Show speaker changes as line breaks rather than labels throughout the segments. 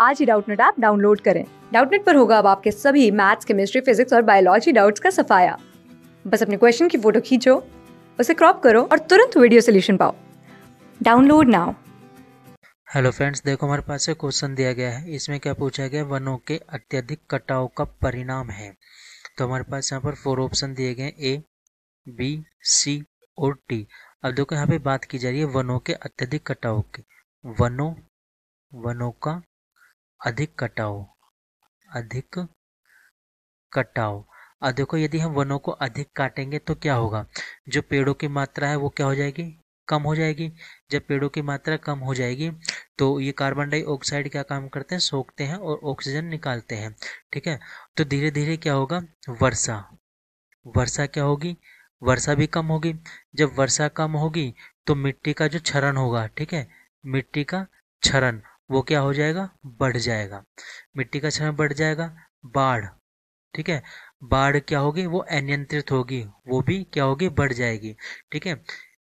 आज ही Doubtnut app download करें डाउटनेट पर होगा अब आपके सभी मैथ्स केमिस्ट्री फिजिक्स और बायोलॉजी डाउट्स का सफाया बस अपने क्वेश्चन की फोटो खींचो उसे क्रॉप करो और तुरंत वीडियो सोल्यूशन पाओ डाउनलोड नाउ
हेलो फ्रेंड्स देखो हमारे पास एक क्वेश्चन दिया गया है इसमें क्या पूछा गया वनों के अत्यधिक कटाव का परिणाम है तो हमारे पास यहाँ पर फोर ऑप्शन दिए गए ए बी सी और टी अब देखो यहाँ पे बात की जा रही है वनों के अत्यधिक कटाव के वनों वनों का अधिक कटाव अधिक कटाव अब देखो यदि हम वनों को अधिक काटेंगे तो क्या होगा जो पेड़ों की मात्रा है वो क्या हो जाएगी कम हो जाएगी जब पेड़ों की मात्रा कम हो जाएगी तो ये कार्बन डाइऑक्साइड क्या काम करते हैं सोखते हैं और ऑक्सीजन निकालते हैं ठीक है तो धीरे धीरे क्या होगा वर्षा वर्षा क्या होगी वर्षा भी कम होगी जब वर्षा कम होगी तो मिट्टी का जो क्षरण होगा ठीक है मिट्टी का क्षरण वो क्या हो जाएगा बढ़ जाएगा मिट्टी का क्षरण बढ़ जाएगा बाढ़ ठीक है बाढ़ क्या होगी वो अनियंत्रित होगी वो भी क्या होगी बढ़ जाएगी ठीक है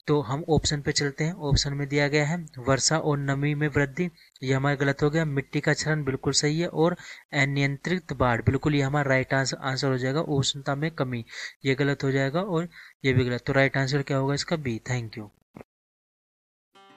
तो हम ऑप्शन पे चलते हैं ऑप्शन में दिया गया है वर्षा और नमी में वृद्धि ये हमारा गलत हो गया मिट्टी का क्षरण बिल्कुल सही है और अनियंत्रित बाढ़ बिल्कुल ये हमारा राइट आंसर आंसर हो जाएगा उष्णता में कमी ये गलत हो जाएगा और ये भी गलत तो राइट आंसर क्या होगा इसका बी थैंक यू